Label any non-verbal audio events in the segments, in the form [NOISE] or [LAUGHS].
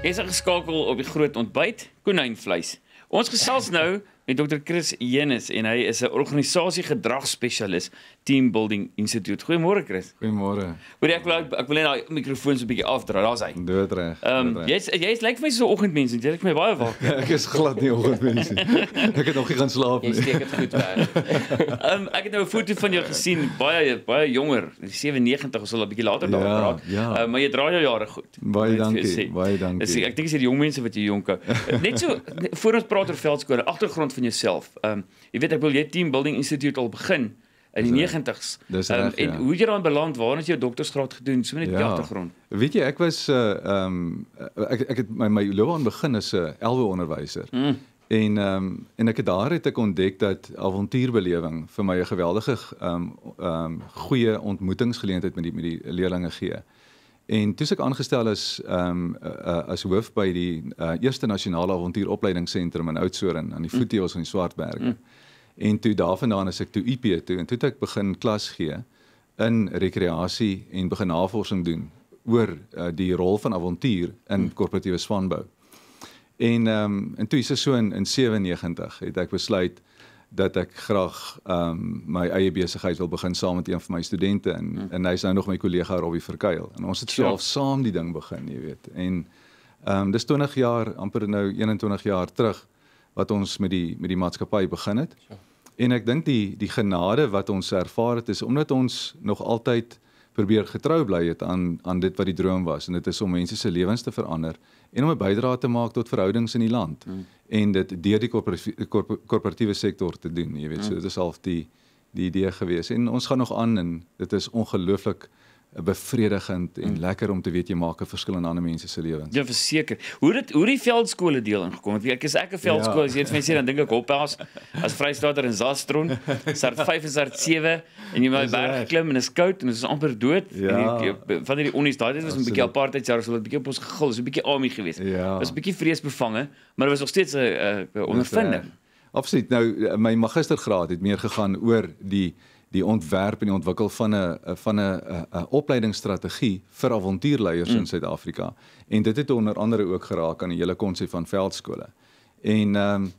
Jy's er geskakel op die groot ontbyt, konynvleis. Ons gesels nou met Dr Chris Jenes en hy is 'n organisasie gedragspesialis Team Building Institute. Goeiemôre Chris. Goeiemôre. Hoor ek ek, ek wil net daai mikrofoon so 'n bietjie afdraai. Daar's hy. Dood reg. Ehm jy's jy's lyk vir my so 'n oggendmens en jy lyk vir my baie wakker. [LAUGHS] ek is glad nie oggendmens nie. [LAUGHS] ek het nog nie gaan slaap nie. Jy steek dit goed weg. [LAUGHS] Ehm um, ek het nou 'n foto van jou gesien, baie baie jonger, 97 of so 'n bietjie later daar ja, geraak. Ja. Uh, maar jy dra jou jare goed. Baie dankie. Baie dankie. Ek dink dis hierdie jong mense wat jy jonk. net so voor ons praat oor veldskole, agtergrond van jouself. Ehm um, jy weet ek wil jy team building institute al begin in die 90s. Dis um, reg. En ja. hoe jy daar beland, waar het jy jou doktorsgraad gedoen? So net ja. agtergrond. Weet jy, ek was eh, ehm uh, um, ek ek het my my loopbaan begin as 'n uh, eh, LW onderwyser. Mm. En ehm um, en ek het daar het ek ontdek dat avontuurbelewing vir my 'n geweldige ehm um, ehm um, goeie ontmoetingsgeleentheid met die met die leerders gee. En toe ek aangestel is ehm um, uh, as hoof by die uh, Eerste Nasionale Avontuuropleidingsentrum in Oudtshoorn aan die mm. voetie ons in Swartberg. Mm. En toe daarvandaan as ek toe IP toe en toe het ek begin klas gee in rekreasie en begin navorsing doen oor uh, die rol van avontuur in mm. korporatiewe mm. swanbou. En ehm um, en toe is dit so in, in 97 het ek besluit dat ek graag ehm um, my eie besigheid wil begin saam met een van my studente en mm. en hy's nou nog my kollega Robbie Verkuil en ons het self sure. saam die ding begin, jy weet. En ehm um, dis 20 jaar amper nou 21 jaar terug wat ons met die met die maatskappy begin het. Sure. En ek dink die die genade wat ons ervaar het is omdat ons nog altyd probeer getrou bly het aan aan dit wat die droom was en dit is om mense se lewens te verander en om 'n bydrae te maak tot verhoudings in die land mm. en dit deur die korporatiewe sektor te doen jy weet mm. so hmm. dit is half die die idee gewees en ons gaan nog aan en dit is ongelooflik bevredigend en mm. lekker om te weet jy maak 'n verskil in ander mense se lewens. Ja, verseker. Hoe dit hoe die veldskole deel ingekom het. Ek is ek 'n veldskool as jy net sê dan dink ek Hoppas as Vrystater en Zastron, Sart 5 en Sart 7 en jy moet berg klim en dit is koud en dit is amper dood ja. en jy van hierdie onies daai dit was 'n bietjie apartheid jare so 'n bietjie op ons gegil, so 'n bietjie army gewees. Ja. Was 'n bietjie vreesbevange, maar dit was nog steeds 'n ondervinding. Absoluut. Nou my magistergraad het meer gegaan oor die die ontwerp en die ontwikkel van 'n van 'n 'n opleidingsstrategie vir avontuurleiers mm. in Suid-Afrika. En dit het onder andere ook geraak aan die hele konsep van veldskole. En ehm um,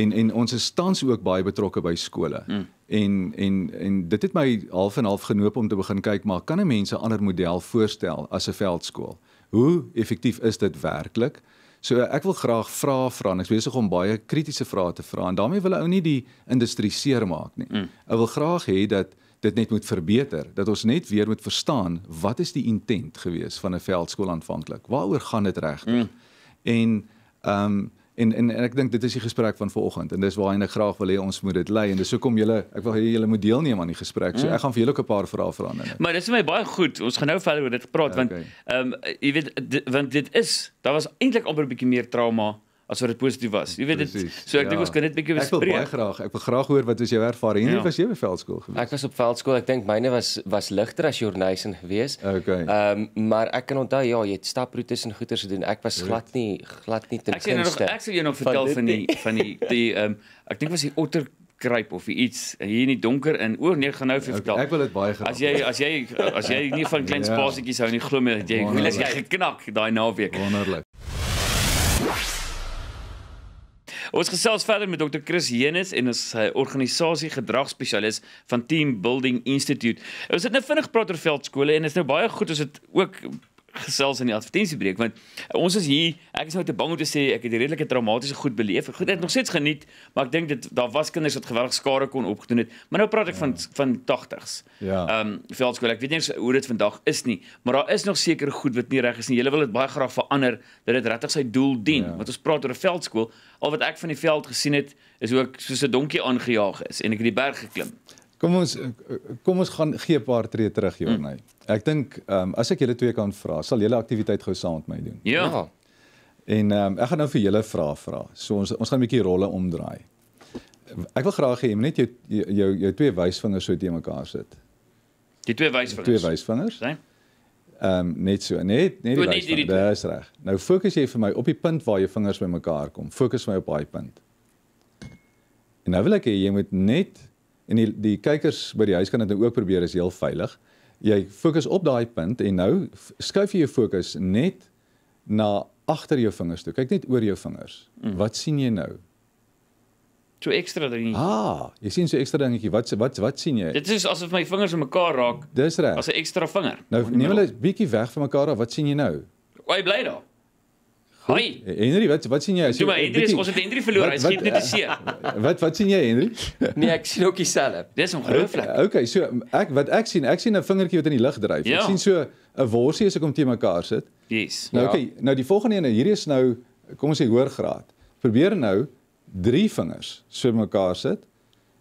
en en ons is tans ook baie betrokke by skole. Mm. En en en dit het my half en half genoop om te begin kyk maar kan 'n mens 'n ander model voorstel as 'n veldskool? Hoe effektief is dit werklik? So ek wil graag vra vra en ek is besig om baie kritiese vrae te vra en daarmee wil ou nie die industrie seermaak nie. Mm. Ek wil graag hê dat dit net moet verbeter, dat ons net weer moet verstaan wat is die intent gewees van 'n veldskool aanvanklik? Waaroor gaan dit regtig? Mm. En ehm um, En en, en ek dink dit is die gesprek van vanoggend en dis waarheen ek graag wil hê ons moet dit lei en dis hoekom so julle ek wil hê julle moet deelneem aan die gesprek. So mm. ek gaan vir julle ook 'n paar vrae vra nou. Maar dis vir my baie goed. Ons gaan nou verder oor dit praat ja, okay. want ehm um, jy weet want dit is daar was eintlik amper 'n bietjie meer trauma as wat dit positief was. Jy weet dit. So ek ja. dink ons kan net 'n bietjie bespreek. Ek wil baie graag, ek wil graag hoor wat was jou ervaring? Hoe ja. was jy by veldskool gewees? Ek was op veldskool. Ek dink myne was was ligter as journalism gewees. Okay. Ehm um, maar ek kan onthou ja, jy het staproetes en goeters gedoen. Ek was ja. glad nie glad nie ten nou gunste. Ek sê nog ek sal jou nog vertel van, van die van die die ehm um, ek dink was die otter gryp of iets hier in die donker in oor nee gaan nou vir ja, vertel ek wil dit baie graag as jy as jy as jy nie van klein ja. spasietjies hou nie glo my jy wil as jy geknak daai naweek wonderlik, wonderlik. Ons gesels verder met Dr. Chris Henes en sy eh, organisasie gedragspesialis van Team Building Institute. Ons het nou vinnig praat oor veldskole en dit is nou baie goed as dit ook gesels in die advertensiebreek want ons is hier ek is nou te bang om te sê ek het 'n redelike traumatiese goed beleef goed het nog steeds geniet maar ek dink dit daar was kinders wat geweldige skade kon opgedoen het maar nou praat ek van ja. van 80s ja ehm um, veldskool ek weet nie hoe dit vandag is nie maar daar is nog seker goed wat nie reg is nie jy wil dit baie graag verander dat dit regtig sy doel dien ja. want ons praat oor 'n veldskool al wat ek van die veld gesien het is hoe ek soos 'n donkie aangejaag is en ek het die berg geklim Kom ons eh, eh, kom ons gaan gee 'n paar tree terug hmm. Jorney. Ek dink ehm um, as ek julle twee kan vra, sal julle aktiwiteit gou saam met my doen. Ja. ja. En ehm um, ek gaan nou vir julle vra vra. So ons ons gaan 'n bietjie rolle omdraai. Ek wil graag hê jy moet net jou jou jou twee wysvingers so te mekaar sit. Die twee wysvingers. Twee wysvingers. Né? Ehm um, net so, net net die wysvingers. Dis reg. Nou fokus jy vir my op die punt waar jou vingers bymekaar kom. Fokus my op daai punt. En nou wil ek hê jy moet net en die die kykers by die huis kan dit nou ook probeer is heel veilig. Jy fokus op daai punt en nou skuif jy jou fokus net na agter jou vingers toe. Kyk net oor jou vingers. Mm. Wat sien jy nou? So ekstra dingetjie. Ah, jy sien so ekstra dingetjie. Wat wat wat sien jy? Dit is asof my vingers in mekaar raak. Dis reg. As 'n ekstra vinger. Nou neem hulle bietjie weg van mekaar af. Wat sien jy nou? Hoe bly daar? Hoi. Eh, Henry, wat wat sien jy? Sien jy Henry, ons [LAUGHS] het Henry verloor. Hy skiet net die see. Wat wat sien jy Henry? nee, ek sien ook dieselfde. Dis 'n groen vlek. Okay, so ek wat ek sien, ek sien 'n vingertjie wat in die lug dryf. Ja. Ek sien so 'n worsie as ek om te mekaar sit. Yes. Nou okay, ja. nou die volgende een, hierdie is nou kom ons sê hoër graad. Probeer nou drie vingers so mekaar sit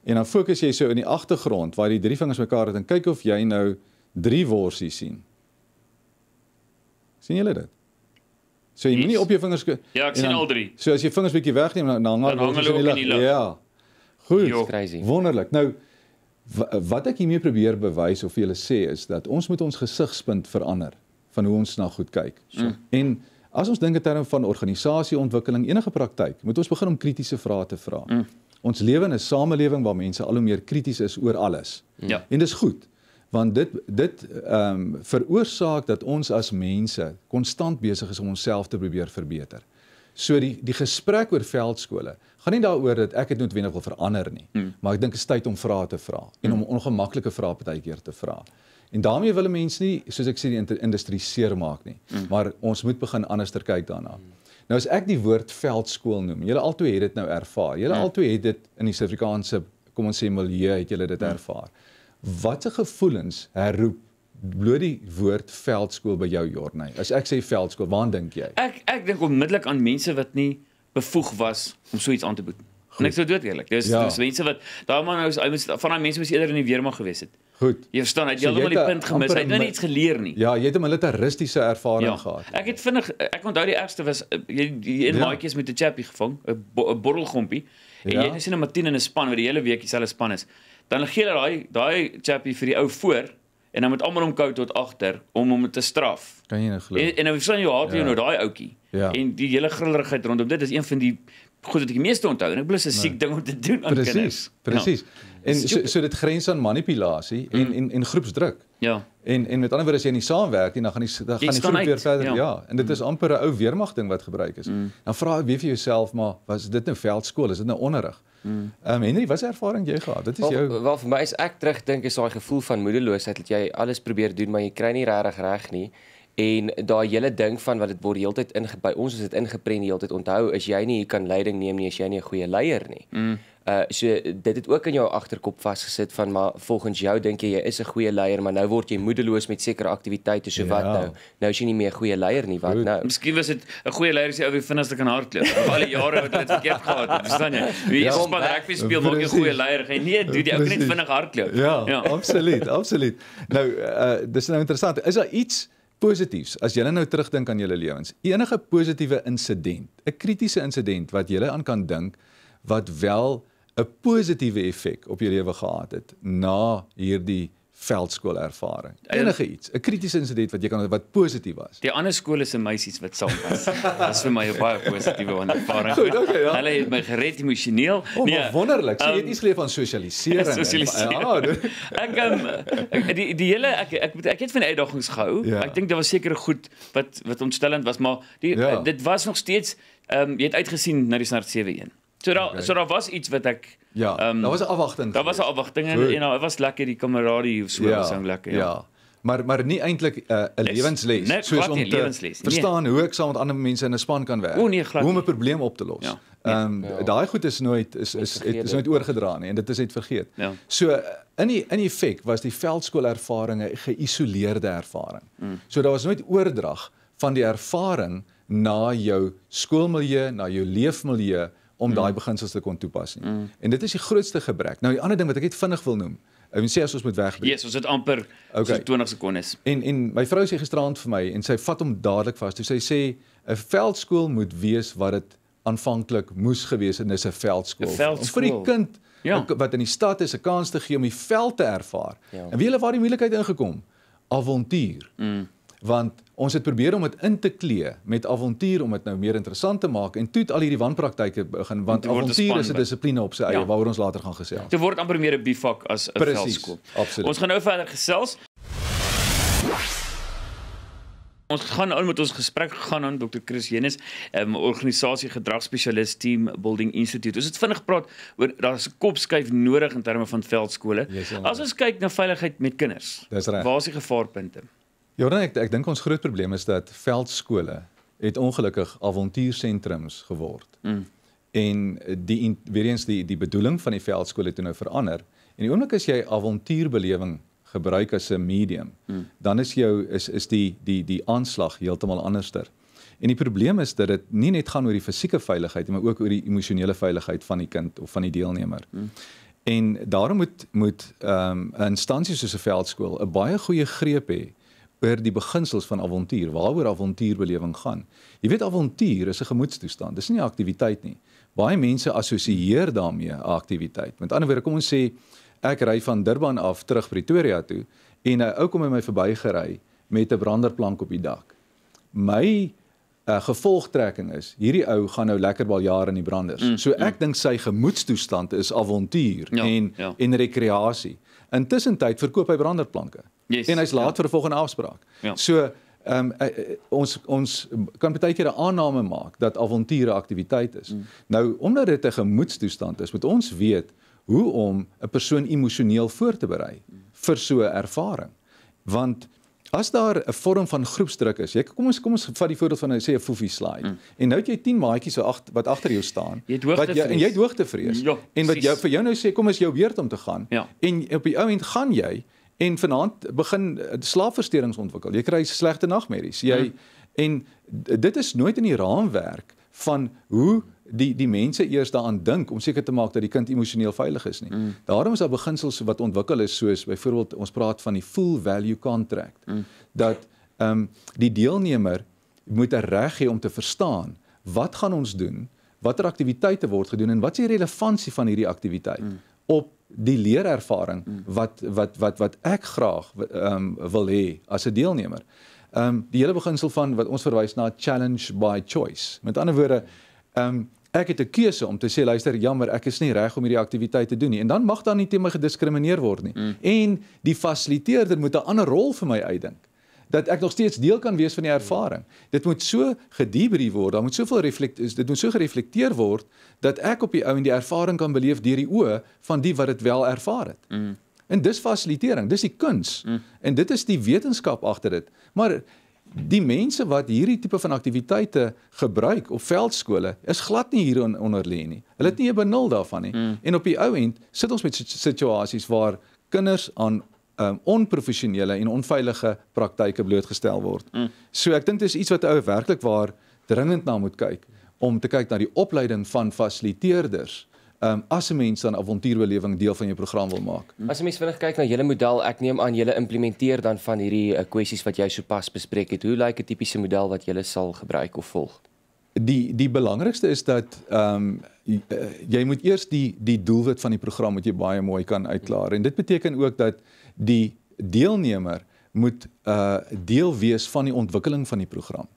en dan fokus jy so in die agtergrond waar die drie vingers mekaar het en kyk of jy nou drie worsies sien. sien julle dit? So jy moenie op jou vingers Ja, ek sien dan, al drie. So as jy vingers bietjie wegneem dan dan hang hulle in die lug. Ja. Goed, crazy. Wonderlik. Nou wat ek hiermee probeer bewys of julle sê is dat ons moet ons gesigspunt verander van hoe ons na goed kyk. So mm. en as ons dink in terme van organisasieontwikkeling enige praktyk, moet ons begin om kritiese vrae te vra. Mm. Ons lewe in 'n samelewing waar mense al hoe meer krities is oor alles. Ja. En dis goed want dit dit ehm um, veroorsaak dat ons as mense konstant besig is om onsself te probeer verbeter. So die die gesprek oor veldskole gaan nie daaroor dat ek dit noodwendig wil verander nie, mm. maar ek dink dit is tyd om vrae te vra en hmm. om ongemaklike vrae partykeer te vra. En daarmee wil mense nie soos ek sê die industrie seer maak nie, mm. maar ons moet begin anderster kyk daarna. Nou as ek die woord veldskool noem, julle altoe het dit nou ervaar. Julle mm. altoe het dit in die Suid-Afrikaanse kom ons sê milieu het julle dit hmm. ervaar. Mm watse gevoelens herroep bloot die woord veldskool by jou jorny as ek sê veldskool waan dink jy ek ek dink onmiddellik aan mense wat nie bevoeg was om so iets aan te bied en ek sou dood eerlik dis ja. dis mense wat daai man nou is van daai mense was eerder in die weerma gewees het goed jy verstaan hy het heeltemal so die punt gemis hy het nou iets geleer nie ja jy het 'n militaristiese ervaring ja. gehad ek het vinnig ek onthou die ergste was eh, jy in ja. maatjies met 'n chappie gevang 'n bo, borrelgompie en ja. jy het gesien 'n matien in 'n span wat die hele week dieselfde span is dan gee hulle daai daai chappie vir die ou voor en dan moet almal hom kou tot agter om hom te straf. Kan jy nou glo? En nou sien jy hoor jy nou daai ouetjie. Ja. En die hele grillerigheid rondom dit is een van die goed wat ek die meeste onthou en ek blus 'n nee. siek ding om te doen aan kinders. Presies. Ja. Presies. Nou, en so, so dit grens aan manipulasie en mm. en en groepsdruk. Ja. En en met ander woorde as jy nie saamwerk nie, dan gaan die dan gaan die groep weer verder. Ja. ja. En dit mm. is amper 'n ou weermag ding wat gebruik is. Mm. Dan vra ek weer vir jouself, maar was dit nou veldskool? Is dit nou onderrig? Mm. Ehm um, Henry, wat is ervaring jy gehad? Dit is wel, jou Wel vir my is ek terugdink is daai gevoel van moedeloosheid dat jy alles probeer doen maar jy kry nie regtig reg nie en daai hele ding van wat dit word heeltyd in by ons is dit ingeprent heeltyd onthou is jy nie kan leiding neem nie as jy nie 'n goeie leier nie. Mm. Uh so dit het ook in jou agterkop vasgesit van maar volgens jou dink jy jy is 'n goeie leier maar nou word jy moedeloos met sekere aktiwiteite so ja. wat nou nou is jy nie meer 'n goeie leier nie wat Goed. nou Miskien was dit 'n goeie leier as jy ou wie vinnigste kan hardloop al die jare wat dit verkeerd gehad het verstaan jy wie ja, span rugby speel maak 'n goeie leier gee nee doen jy ook net vinnig hardloop ja, ja absoluut absoluut nou uh dis nou interessant is daar iets Positiefs. As julle nou terugdink aan julle lewens, enige positiewe insident, 'n kritiese insident wat julle aan kan dink wat wel 'n positiewe effek op julle lewe gehad het na hierdie veldskool ervaring. Ehm, Enige iets, 'n kritiese insident wat jy kan wat positief was. Die ander skole se meisies wat saam was, was vir my 'n baie positiewe ervaring. Goed, okay, ja. Hulle het my gered emosioneel. Oh, nee, wonderlik. Sy so, um, het ehm, iets geleer van sosialisering. sosialisering. Ja, ek um, ek die, die hele ek ek moet ek, ek het van uitdagings gehou. Ja. Ek dink daar was seker goed wat wat ontstellend was, maar die, ja. dit was nog steeds ehm um, jy het uitgesien na die snaar 71. So daar okay. so daar was iets wat ek Ja, um, daar ehm, was 'n afwagting. Daar was 'n afwagting en en dit was lekker die kameraderie hoe so was ja, lekker, ja. Ja. Maar maar nie eintlik eh, 'n uh, lewensles nee, soos om te nee. verstaan nee. hoe ek saam met ander mense in 'n span kan werk. O, nee, hoe om 'n probleem op te los. Ehm ja, nee. um, ja. daai goed is nooit is is het is, is nooit oorgedra nie en dit is net vergeet. Ja. So in die in effek was die veldskoolervaringe geïsoleerde ervaring. Mm. So daar was nooit oordrag van die ervaring na jou skoolmilieu, na jou leefmilieu om mm. daai beginsels te kon toepas nie. Mm. En dit is die grootste gebrek. Nou die ander ding wat ek net vinnig wil noem, ek wil sê as ons moet wegbly. Ja, yes, ons het amper okay. 20 sekondes. En en my vrou sê gisteraand vir my en sy vat hom dadelik vas. Toe sy sê 'n veldskool moet wees wat dit aanvanklik moes gewees het, dis 'n veldskool. Vir die kind ja. wat in die stad is, 'n kans te gee om die veld te ervaar. Ja. En wie hulle waar die moeilikheid ingekom? Avontuur. Mm want ons het probeer om dit in te klee met avontuur om dit nou meer interessant te maak en toe het al hierdie wanpraktyke begin want avontuur is 'n dissipline op sy eie ja. waaroor ons later gaan gesels. Dit word amper meer 'n bivak as 'n veldskool. Absoluut. Ons gaan nou verder gesels. Ons gaan aan met ons gesprek gaan aan Dr. Chris Henes, 'n um, ehm, organisasie gedragspesialis team building institute. Ons het vinnig gepraat oor daar's 'n kopskuif nodig in terme van veldskole. Yes, As ons kyk na veiligheid met kinders. Waar is die gevaarpunte? Jordan, ek ek dink ons groot probleem is dat veldskole het ongelukkig avontuursentrums geword. Mm. En die weer eens die die bedoeling van die veldskool het nou verander. En die oomblik as jy avontuurbelewing gebruik as 'n medium, mm. dan is jou is is die die die aanslag heeltemal anderster. En die probleem is dat dit nie net gaan oor die fisieke veiligheid nie, maar ook oor die emosionele veiligheid van die kind of van die deelnemer. Mm. En daarom moet moet ehm um, 'n instansie soos 'n veldskool 'n baie goeie greep hê oor die beginsels van avontuur, waaroor avontuurbelewing gaan. Jy weet avontuur is 'n gemoedstoestand. Dis nie 'n aktiwiteit nie. Baie mense assosieer daarmee 'n aktiwiteit. Met ander woorde, kom ons sê ek ry van Durban af terug Pretoria toe en 'n ou kom by my verby gery met 'n branderplank op die dak. My uh, gevolgtrekking is hierdie ou gaan nou lekker bal jare in die branders. Mm, so ek mm. dink sy gemoedstoestand is avontuur ja, en ja. en rekreasie. Intussen tyd verkoop hy branderplanke. Yes, en hy's laat ja. vir 'n volgende afspraak. Ja. So Ehm um, uh, ons ons kan baie keer 'n aanname maak dat avonture aktiwiteit is. Mm. Nou omdat dit 'n gemoedstoestand is, moet ons weet hoe om 'n persoon emosioneel voor te berei mm. vir so 'n ervaring. Want as daar 'n vorm van groepsdruk is, jy kom ons kom ons vat die voorbeeld van nou sê 'n foofie slide mm. en nou het jy 10 maatjies so acht, wat agter jou staan wat jy en jy het hoogtevrees jo, ja, en wat jou vir jou nou sê kom is jou weerd om te gaan ja. en op die ou end gaan jy En vanaand begin eh, slaapversteurings ontwikkel. Jy kry slegte nagmerries. Jy hmm. en dit is nooit in die raamwerk van hoe die die mense eers daaraan dink om seker te maak dat die kind emosioneel veilig is nie. Mm. Daarom is daar beginsels wat ontwikkel is soos byvoorbeeld ons praat van die full value contract mm. dat ehm um, die deelnemer moet 'n reg hê om te verstaan wat gaan ons doen, watter aktiwiteite word gedoen en wat is die relevantie van hierdie aktiwiteit mm. op die leerervaring wat wat wat wat ek graag um, wil hê as 'n deelnemer. Ehm um, die hele beginsel van wat ons verwys na challenge by choice. Met ander woorde, ehm um, ek het 'n keuse om te sê luister, jammer, ek is nie reg om hierdie aktiwiteit te doen nie en dan mag dan nie teen my gediskrimineer word nie. Mm. En die fasiliteerder moet 'n ander rol vir my uitdink dat ek nog steeds deel kan wees van die ervaring. Dit moet so gediebrief word, daar moet soveel reflekteer, dit moet so gereflekteer word dat ek op die ou en die ervaring kan beleef deur die oë van die wat dit wel ervaar het. Mm. En dis fasilitering, dis die kuns mm. en dit is die wetenskap agter dit. Maar die mense wat hierdie tipe van aktiwiteite gebruik op veldskole is glad nie hier onder lê nie. Hulle het nie 'n benul daarvan nie. Mm. En op die ou end sit ons met situasies waar kinders aan um, onprofessionele en onveilige praktyke blootgestel word. Mm. So ek dink dis iets wat ou werklik waar dringend na moet kyk om te kyk na die opleiding van fasiliteerders. Um, as 'n mens dan avontuurbelewing deel van jou program wil maak. Mm. As 'n mens vinnig kyk na julle model, ek neem aan julle implementeer dan van hierdie uh, kwessies wat jy sopas bespreek het. Hoe lyk 'n tipiese model wat julle sal gebruik of volg? Die die belangrikste is dat ehm um, jy, uh, jy moet eers die die doelwit van die program moet jy baie mooi kan uitklaar en dit beteken ook dat die deelnemer moet 'n uh, deel wees van die ontwikkeling van die program.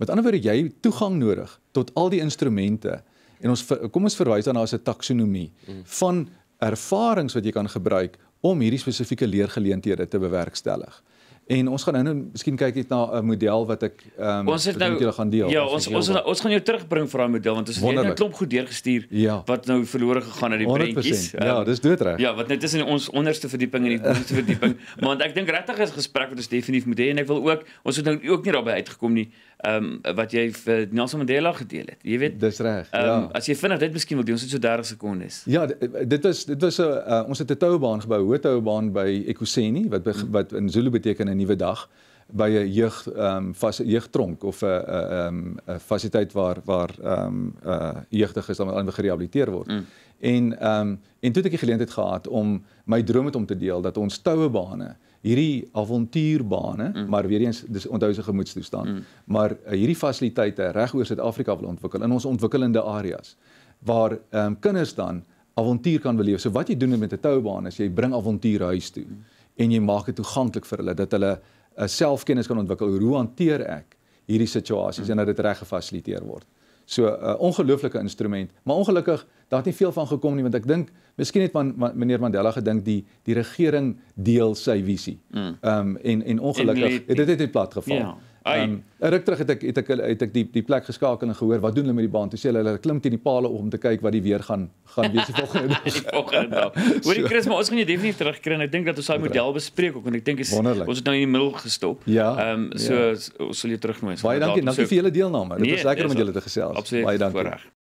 Met ander woorde, jy het toegang nodig tot al die instrumente en ons kom ons verwys dan na 'n taksonomie mm. van ervarings wat jy kan gebruik om hierdie spesifieke leergeleenthede te bewerkstellig. En ons gaan nou miskien kyk net na 'n model wat ek ehm um, met nou, julle gaan deel. Ja, ons ons wat... ons gaan jou terugbring vir daai model want ons het net 'n klomp goed deurgestuur ja. wat nou verlore gegaan het die prentjies. Ehm, ja, dis doodreg. Ja, wat net tussen ons onderste verdieping en die boonste [LAUGHS] verdieping. Maar want ek dink regtig is gesprek wat ons definitief moet hê en ek wil ook ons het nou ook nie daarby uitgekom nie ehm um, wat jy vir Nelson Mandela gedeel het. Jy weet Dis reg. Um, ja. As jy vinnig dit miskien wil doen, ons het so 30 sekondes. Ja, eh, dit was dit was 'n uh, ons het 'n toubaan gebou, 'n toubaan by Ekuseni wat mm. wat in Zulu beteken 'n nuwe dag by 'n jeug ehm um, jeugtronk of 'n ehm 'n fasiteit waar waar ehm um, uh, jeugdiges dan aanweer gerehabiliteer word. Mm. En ehm um, en toe het ek die geleentheid gehad om my droom met om te deel dat ons toue bane, hierdie avontuurbane, mm. maar weer eens dis onthou se gemoedstoestand, mm. maar uh, hierdie fasiliteite reg oor Suid-Afrika wil ontwikkel in ons ontwikkelende areas waar ehm um, kinders dan avontuur kan beleef. So wat jy doen met 'n toubaan is jy bring avontuur huis toe. Mm en jy maak dit toeganklik vir hulle dat hulle 'n uh, selfkennis kan ontwikkel hoe hanteer ek hierdie situasies en dat dit reg gefasiliteer word. So 'n uh, ongelooflike instrument, maar ongelukkig daar het nie veel van gekom nie want ek dink miskien het man, man, meneer Mandela gedink die die regering deel sy visie. Ehm mm. um, en en ongelukkig en het dit net plat geval. Yeah. Ja. Ehm um, ruk terug het ek het ek het ek die die plek geskakel en gehoor wat doen hulle met die baan? Toe sê hulle hulle klim teen die palle om te kyk wat die weer gaan gaan wees die volgende dag. [LAUGHS] die volgende dag. Hoor die Chris, maar ons gaan jy definitief terugkry en ek dink dat ons daai model bespreek ook want ek dink is Wonderlik. ons het nou in die middel gestop. Ja, ehm ja, um, so ja. ons sal jou terugnooi. Baie dankie, dankie vir julle deelname. Dit nee, was lekker om met julle te gesels. Baie dankie. Voorrecht.